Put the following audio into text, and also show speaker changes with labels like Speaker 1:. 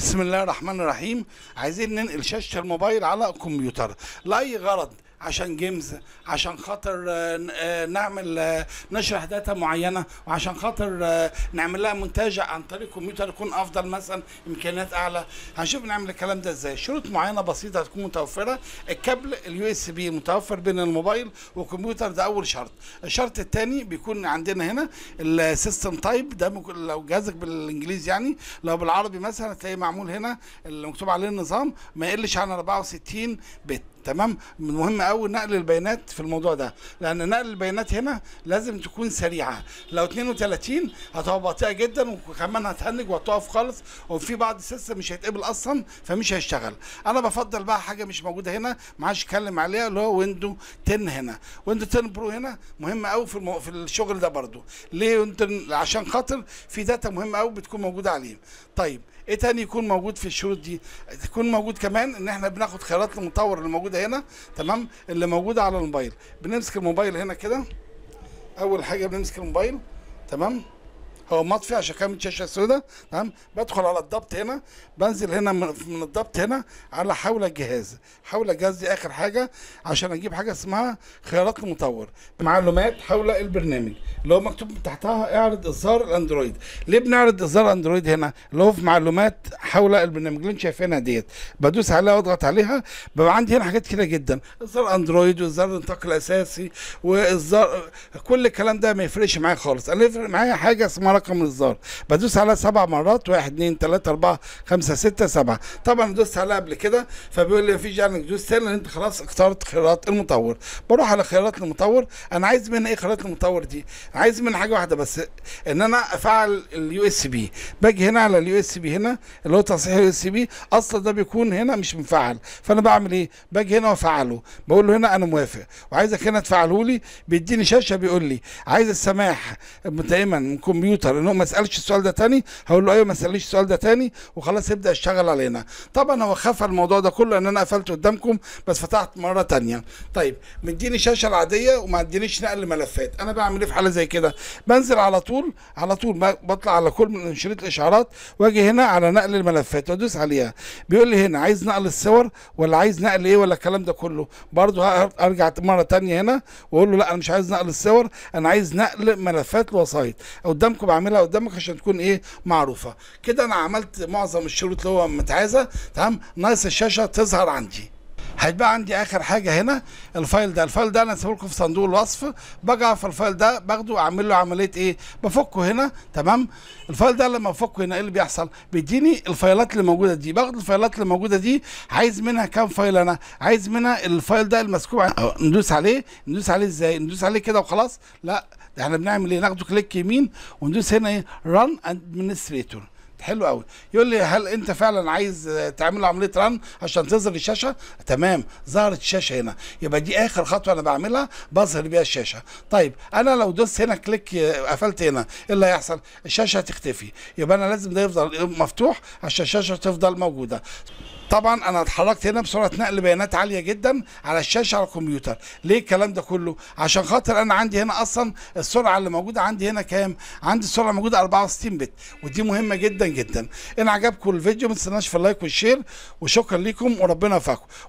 Speaker 1: بسم الله الرحمن الرحيم عايزين ننقل شاشه الموبايل على الكمبيوتر لاي غرض عشان جيمز عشان خاطر آه، آه، نعمل آه، نشرح داتا معينه وعشان خاطر نعمل لها مونتاج عن طريق الكمبيوتر يكون افضل مثلا امكانيات اعلى هنشوف نعمل الكلام ده ازاي شروط معينه بسيطه هتكون متوفره الكابل اليو اس بي متوفر بين الموبايل والكمبيوتر ده اول شرط الشرط الثاني بيكون عندنا هنا السيستم تايب ده ممكن لو جهازك بالانجليزي يعني لو بالعربي مثلا هتلاقي معمول هنا اللي مكتوب عليه النظام ما يقلش عن 64 بت تمام مهم قوي نقل البيانات في الموضوع ده لان نقل البيانات هنا لازم تكون سريعه لو 32 هتبقى بطيئه جدا وكمان هتهنج وهتقف خالص وفي بعض السيستم مش هيتقبل اصلا فمش هيشتغل انا بفضل بقى حاجه مش موجوده هنا ما عادش اتكلم عليها اللي هو ويندو 10 هنا ويندو 10 برو هنا مهم قوي في المو... في الشغل ده برضو ليه عشان خاطر في داتا مهمه قوي بتكون موجوده عليه طيب ايه تاني يكون موجود في الشروط دي تكون موجود كمان ان احنا بناخد خيارات المطور اللي موجوده هنا تمام اللي موجوده على الموبايل بنمسك الموبايل هنا كده اول حاجه بنمسك الموبايل تمام هو مطفي عشان خامة شاشه سوداء تمام بدخل على الضبط هنا بنزل هنا من, الضبط هنا على حول الجهاز حول الجهاز دي اخر حاجه عشان اجيب حاجه اسمها خيارات المطور معلومات حول البرنامج اللي هو مكتوب تحتها اعرض اظهار الاندرويد ليه بنعرض اظهار اندرويد هنا اللي هو في معلومات حول البرنامج اللي انتم شايفينها ديت بدوس عليها واضغط عليها بيبقى عندي هنا حاجات كده جدا اظهار اندرويد واظهار النطاق الاساسي واظهار كل الكلام ده ما يفرقش معايا خالص اللي يفرق معايا حاجه اسمها رقم الزار بدوس عليها سبع مرات واحد اثنين ثلاثة اربعه خمسه سته سبعه طبعا دوست عليها قبل كده فبيقول لي مفيش يعني دوست تاني انت خلاص اخترت خيارات المطور بروح على خيارات المطور انا عايز منها ايه خيارات المطور دي عايز منها حاجه واحده بس ان انا افعل اليو اس بي باجي هنا على اليو اس بي هنا اللي هو تصحيح اليو اس بي اصلا ده بيكون هنا مش مفعل فانا بعمل ايه باجي هنا وافعله بقول له هنا انا موافق وعايزك هنا تفعله لي بيديني شاشه بيقول لي عايز السماح دايما من كمبيوتر اكتر انه ما سالش السؤال ده تاني هقول له ايوه ما تسالنيش السؤال ده تاني وخلاص يبدا يشتغل علينا طبعا هو خفى الموضوع ده كله ان انا قفلت قدامكم بس فتحت مره تانية طيب مديني شاشه العاديه وما ادينيش نقل ملفات انا بعمل ايه في حاله زي كده بنزل على طول على طول بطلع على كل من شريط الاشعارات واجي هنا على نقل الملفات وادوس عليها بيقول لي هنا عايز نقل الصور ولا عايز نقل ايه ولا الكلام ده كله برضه ارجع مره تانية هنا واقول له لا انا مش عايز نقل الصور انا عايز نقل ملفات الوسايط قدامكم بعملها قدامك عشان تكون ايه معروفه كده انا عملت معظم الشروط اللي هو متعايزه تمام ناقص الشاشه تظهر عندي هيتبقى عندي اخر حاجه هنا الفايل ده الفايل ده انا هسيبه لكم في صندوق الوصف باجي في الفايل ده باخده واعمل له عمليه ايه بفكه هنا تمام الفايل ده لما بفكه هنا ايه اللي بيحصل بيديني الفايلات اللي موجوده دي باخد الفايلات اللي موجوده دي عايز منها كام فايل انا عايز منها الفايل ده المسكوب ندوس عليه ندوس عليه ازاي ندوس عليه كده وخلاص لا ده احنا بنعمل ايه ناخده كليك يمين وندوس هنا ايه ران ادمنستريتور حلو قوي يقول لي هل انت فعلا عايز تعمل عمليه رن عشان تظهر الشاشه تمام ظهرت الشاشه هنا يبقى دي اخر خطوه انا بعملها بظهر بيها الشاشه طيب انا لو دوست هنا كليك قفلت هنا ايه اللي هيحصل الشاشه هتختفي يبقى انا لازم ده يفضل مفتوح عشان الشاشه تفضل موجوده طبعا انا اتحركت هنا بسرعه نقل بيانات عاليه جدا على الشاشه على الكمبيوتر ليه الكلام ده كله عشان خاطر انا عندي هنا اصلا السرعه اللي موجوده عندي هنا كام عندي السرعه موجوده 64 بت ودي مهمه جدا جدا ان عجبكم الفيديو ما تنسناش في اللايك والشير وشكرا لكم وربنا يوفقكم